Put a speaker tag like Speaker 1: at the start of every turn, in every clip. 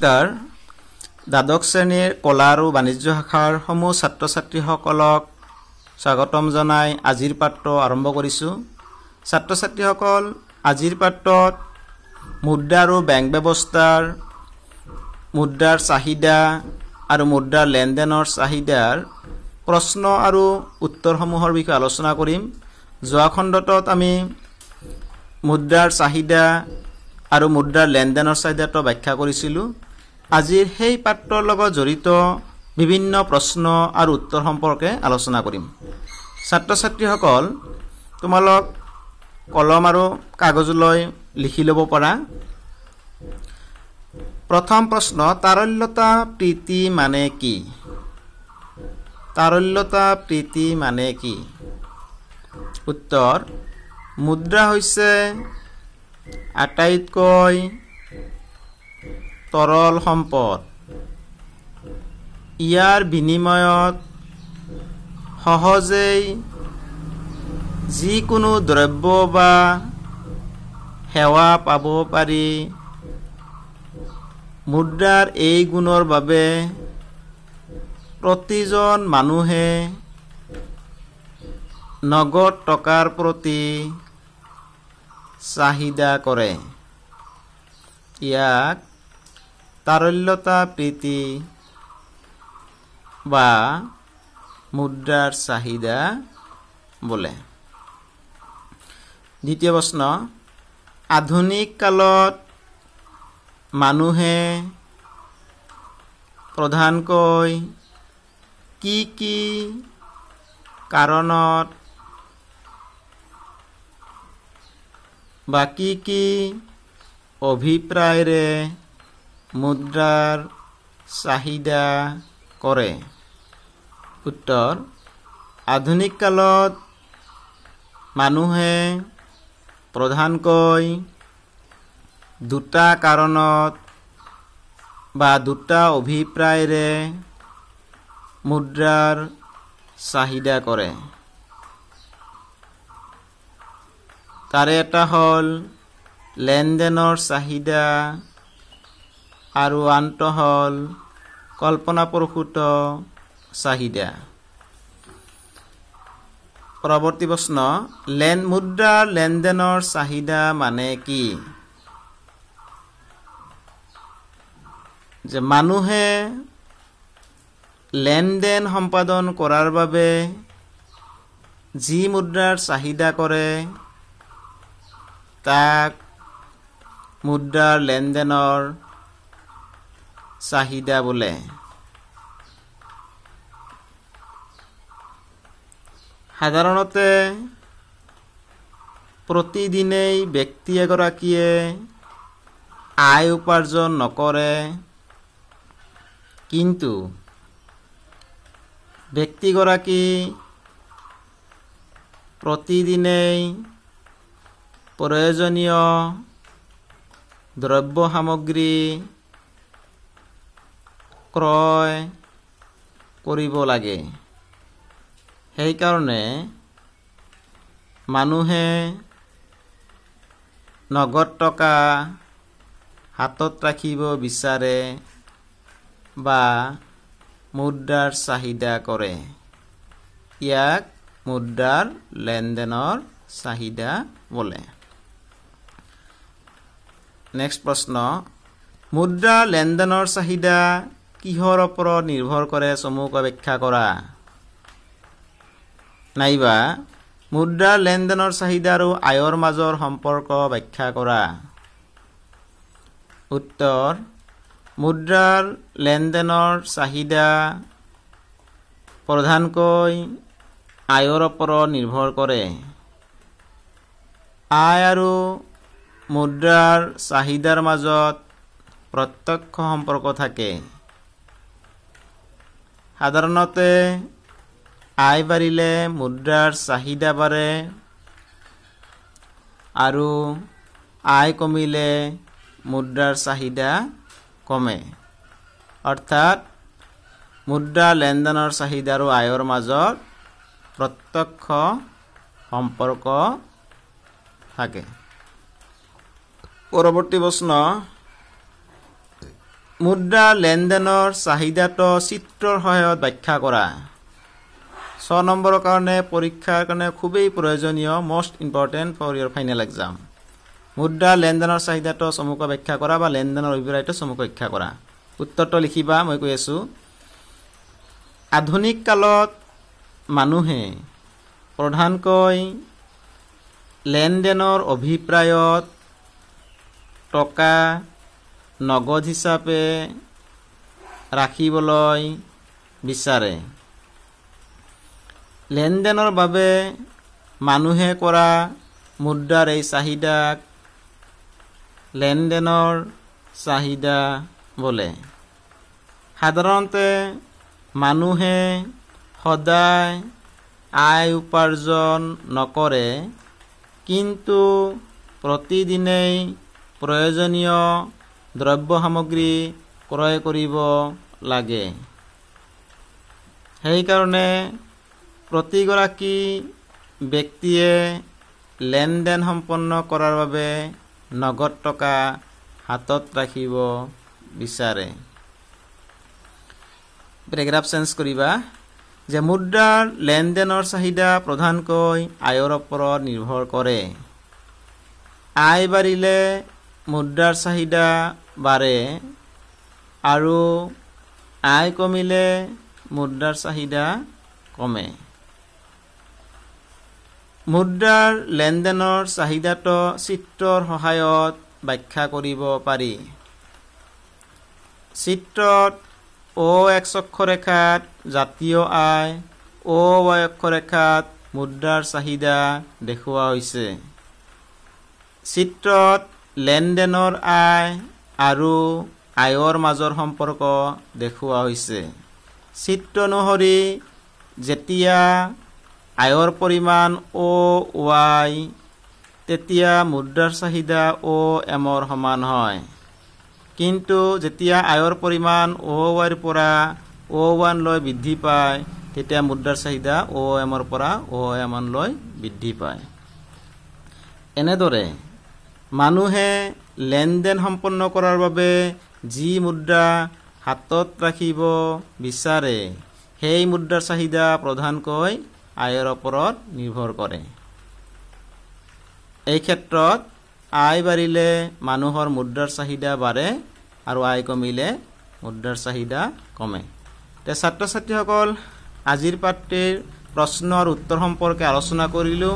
Speaker 1: পুৰস্কাৰ দ্বাদশ শ্ৰেণীৰ কলা আৰু বাণিজ্য শাখাৰ সমূহ ছাত্ৰ ছাত্ৰীসকলক স্বাগতম জনাই আজিৰ পাত্ৰ আৰম্ভ কৰিছোঁ ছাত্ৰ ছাত্ৰীসকল আজিৰ পাত্ৰত মুদ্ৰা আৰু বেংক ব্যৱস্থাৰ মুদ্ৰাৰ চাহিদা আৰু মুদ্ৰাৰ লেনদেনৰ চাহিদাৰ প্ৰশ্ন আৰু উত্তৰসমূহৰ বিষয়ে আলোচনা কৰিম যোৱা খণ্ডত আমি মুদ্ৰাৰ চাহিদা আৰু মুদ্ৰাৰ লেনদেনৰ চাহিদাটো ব্যাখ্যা কৰিছিলোঁ আজিৰ সেই পাত্ৰৰ লগত জড়িত বিভিন্ন প্ৰশ্ন আৰু উত্তৰ সম্পৰ্কে আলোচনা কৰিম ছাত্ৰ ছাত্ৰীসকল তোমালোক কলম আৰু কাগজলৈ লিখি ল'ব পাৰা প্ৰথম প্ৰশ্ন তাৰল্যতা প্ৰীতি মানে কি তাৰল্যতা প্ৰীতি মানে কি উত্তৰ মুদ্ৰা হৈছে আটাইতকৈ তৰল সম্পদ ইয়াৰ বিনিময়ত সহজেই যিকোনো দ্ৰব্য বা সেৱা পাব পাৰি মুদ্ৰাৰ এই গুণৰ বাবে প্ৰতিজন মানুহে নগদ টকাৰ প্ৰতি চাহিদা কৰে ইয়াক তাৰল্যতা প্ৰীতি বা মুদ্ৰাৰ চাহিদা বোলে দ্বিতীয় প্ৰশ্ন আধুনিক কালত মানুহে প্ৰধানকৈ কি কি কাৰণত বা কি কি অভিপ্ৰায়েৰে মুদ্ৰাৰ চাহিদা কৰে উত্তৰ আধুনিক কালত মানুহে প্ৰধানকৈ দুটা কাৰণত বা দুটা অভিপ্ৰায়েৰে মুদ্ৰাৰ চাহিদা কৰে তাৰে এটা হ'ল লেনদেনৰ চাহিদা আৰু আন্ত হ'ল কল্পনা কল্পনাপ্ৰসূত চাহিদা পৰৱৰ্তী প্ৰশ্ন লেন মুদ্ৰাৰ লেনদেনৰ চাহিদা মানে কি যে মানুহে লেনদেন সম্পাদন কৰাৰ বাবে যি মুদ্ৰাৰ চাহিদা কৰে তাক মুদ্ৰাৰ লেনদেনৰ চাহিদা বোলে সাধাৰণতে প্ৰতিদিনেই ব্যক্তি এগৰাকীয়ে আয় উপাৰ্জন নকৰে কিন্তু ব্যক্তিগৰাকী প্ৰতিদিনেই প্ৰয়োজনীয় দ্ৰব্য সামগ্ৰী ক্ৰয় কৰিব লাগে সেইকাৰণে মানুহে নগদ টকা হাতত ৰাখিব বিচাৰে বা মুদ্ৰাৰ চাহিদা কৰে ইয়াক মুদ্ৰাৰ লেনদেনৰ চাহিদা বোলে নেক্সট প্ৰশ্ন মুদ্ৰা লেনদেনৰ চাহিদা কিহৰ ওপৰত নিৰ্ভৰ কৰে চমুক অপেক্ষা কৰা নাইবা মুদ্ৰাৰ লেনদেনৰ চাহিদা আৰু আয়ৰ মাজৰ সম্পৰ্ক ব্যাখ্যা কৰা উত্তৰ মুদ্ৰাৰ লেনদেনৰ চাহিদা প্ৰধানকৈ আয়ৰ ওপৰত নিৰ্ভৰ কৰে আয় আৰু মুদ্ৰাৰ চাহিদাৰ মাজত প্ৰত্যক্ষ সম্পৰ্ক থাকে সাধাৰণতে আয় বাঢ়িলে মুদ্ৰাৰ চাহিদা বাঢ়ে আৰু আয় কমিলে মুদ্ৰাৰ চাহিদা কমে অৰ্থাৎ মুদ্ৰা লেনদেনৰ চাহিদা আৰু আয়ৰ মাজত প্ৰত্যক্ষ সম্পৰ্ক থাকে পৰৱৰ্তী প্ৰশ্ন মুদ্ৰা লেনদেনৰ চাহিদাটো চিত্ৰৰ সহায়ত ব্যাখ্যা কৰা ছ নম্বৰৰ কাৰণে পৰীক্ষাৰ কাৰণে খুবেই প্ৰয়োজনীয় most important for your final exam মুদ্ৰা লেনদেনৰ চাহিদাটো চমুকৈ ব্যাখ্যা কৰা বা লেনদেনৰ অভিপ্ৰায়টো চমুকৈ ব্যাখ্যা কৰা উত্তৰটো লিখিবা মই কৈ আছোঁ আধুনিক কালত মানুহে প্ৰধানকৈ লেনদেনৰ অভিপ্ৰায়ত টকা নগদ হিচাপে ৰাখিবলৈ বিচাৰে লেনদেনৰ বাবে মানুহে কৰা মুদ্ৰাৰ এই চাহিদাক লেনদেনৰ চাহিদা বোলে সাধাৰণতে মানুহে সদায় আয় উপাৰ্জন নকৰে কিন্তু প্ৰতিদিনেই প্ৰয়োজনীয় দ্ৰব্য সামগ্ৰী ক্ৰয় কৰিব লাগে সেইকাৰণে প্ৰতিগৰাকী ব্যক্তিয়ে লেনদেন সম্পন্ন কৰাৰ বাবে নগদ টকা হাতত ৰাখিব বিচাৰে পেৰেগ্ৰাফ চেঞ্জ কৰিবা যে মুদ্ৰাৰ লেনদেনৰ চাহিদা প্ৰধানকৈ আয়ৰ ওপৰত নিৰ্ভৰ কৰে আয় বাঢ়িলে মুদ্ৰাৰ চাহিদা বাঢ়ে আৰু আয় কমিলে মুদ্ৰাৰ চাহিদা কমে মুদ্ৰাৰ লেনদেনৰ চাহিদাটো চিত্ৰৰ সহায়ত ব্যাখ্যা কৰিব পাৰি চিত্ৰত অ অক্ষৰেখাত জাতীয় আয় অ বয়ক্ষৰেখাত মুদ্ৰাৰ চাহিদা দেখুওৱা হৈছে চিত্ৰত লেনদেনৰ আয় আৰু আয়ৰ মাজৰ সম্পৰ্ক দেখুওৱা হৈছে চিত্ৰ অনুসৰি যেতিয়া আয়ৰ পৰিমাণ অ ৱাই তেতিয়া মুদ্ৰাৰ চাহিদা অ এমৰ সমান হয় কিন্তু যেতিয়া আয়ৰ পৰিমাণ অ ৱাইৰ পৰা অ ৱানলৈ বৃদ্ধি পায় তেতিয়া মুদ্ৰাৰ চাহিদা অ এমৰ পৰা অ এমানলৈ বৃদ্ধি পায় এনেদৰে মানুহে লেনদেন সম্পন্ন কৰাৰ বাবে যি মুদ্ৰা হাতত ৰাখিব বিচাৰে সেই মুদ্ৰাৰ চাহিদা প্ৰধানকৈ আয়ৰ ওপৰত নিৰ্ভৰ কৰে এই ক্ষেত্ৰত আয় বাঢ়িলে মানুহৰ মুদ্ৰাৰ চাহিদা বাঢ়ে আৰু আয় কমিলে মুদ্ৰাৰ চাহিদা কমে তে ছাত্ৰ ছাত্ৰীসকল আজিৰ পাত্ৰীৰ প্ৰশ্নৰ উত্তৰ সম্পৰ্কে আলোচনা কৰিলোঁ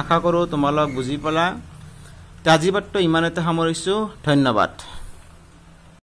Speaker 1: আশা কৰোঁ তোমালোক বুজি পালা আজিৰ বাৰ্তা ইমানতে সামৰিছোঁ ধন্যবাদ